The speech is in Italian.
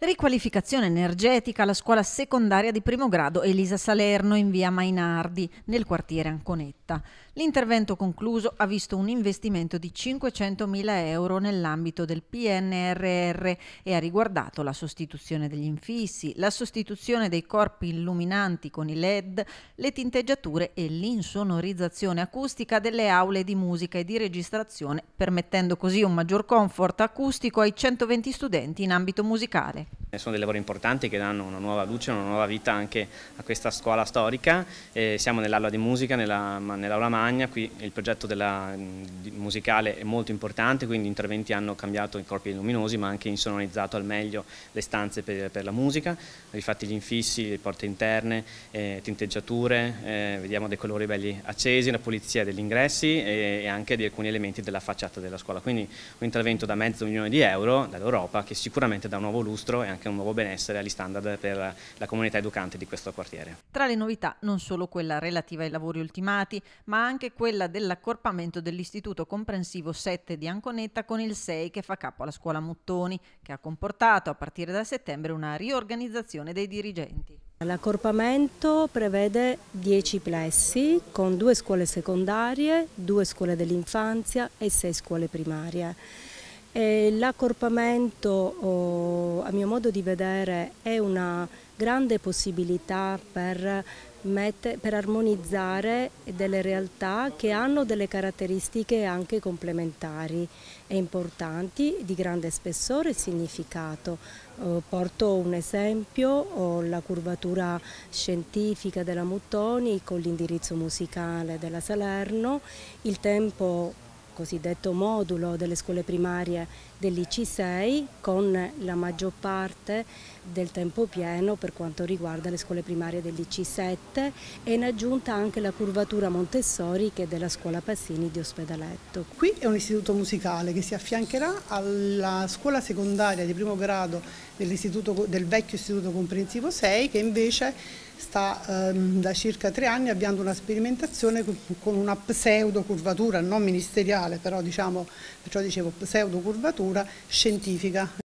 Riqualificazione energetica alla scuola secondaria di primo grado Elisa Salerno in via Mainardi, nel quartiere Anconetta. L'intervento concluso ha visto un investimento di 500.000 euro nell'ambito del PNRR e ha riguardato la sostituzione degli infissi, la sostituzione dei corpi illuminanti con i LED, le tinteggiature e l'insonorizzazione acustica delle aule di musica e di registrazione, permettendo così un maggior comfort acustico ai 120 studenti in ambito musicale. Eh, sono dei lavori importanti che danno una nuova luce, una nuova vita anche a questa scuola storica. Eh, siamo nell'aula di musica, nell'aula nell magna, qui il progetto della, mm, musicale è molto importante, quindi gli interventi hanno cambiato i corpi luminosi ma anche insonorizzato al meglio le stanze per, per la musica, rifatti gli infissi, le porte interne, eh, tinteggiature, eh, vediamo dei colori belli accesi, la pulizia degli ingressi e, eh, e anche di alcuni elementi della facciata della scuola. Quindi un intervento da mezzo milione di euro dall'Europa che sicuramente dà un nuovo lustro e anche anche un nuovo benessere agli standard per la comunità educante di questo quartiere. Tra le novità non solo quella relativa ai lavori ultimati, ma anche quella dell'accorpamento dell'istituto comprensivo 7 di Anconetta con il 6 che fa capo alla scuola Muttoni, che ha comportato a partire da settembre una riorganizzazione dei dirigenti. L'accorpamento prevede 10 plessi con due scuole secondarie, due scuole dell'infanzia e sei scuole primarie. L'accorpamento, a mio modo di vedere, è una grande possibilità per, mette, per, armonizzare delle realtà che hanno delle caratteristiche anche complementari e importanti, di grande spessore e significato. porto un esempio, la curvatura scientifica della Muttoni con l'indirizzo musicale della Salerno, il tempo cosiddetto modulo delle scuole primarie dell'IC6 con la maggior parte del tempo pieno per quanto riguarda le scuole primarie dell'IC7 e in aggiunta anche la curvatura Montessori che è della scuola Passini di Ospedaletto. Qui è un istituto musicale che si affiancherà alla scuola secondaria di primo grado del vecchio istituto comprensivo 6 che invece sta ehm, da circa tre anni avviando una sperimentazione con una pseudo curvatura, non ministeriale però diciamo, perciò dicevo pseudo curvatura scientifica.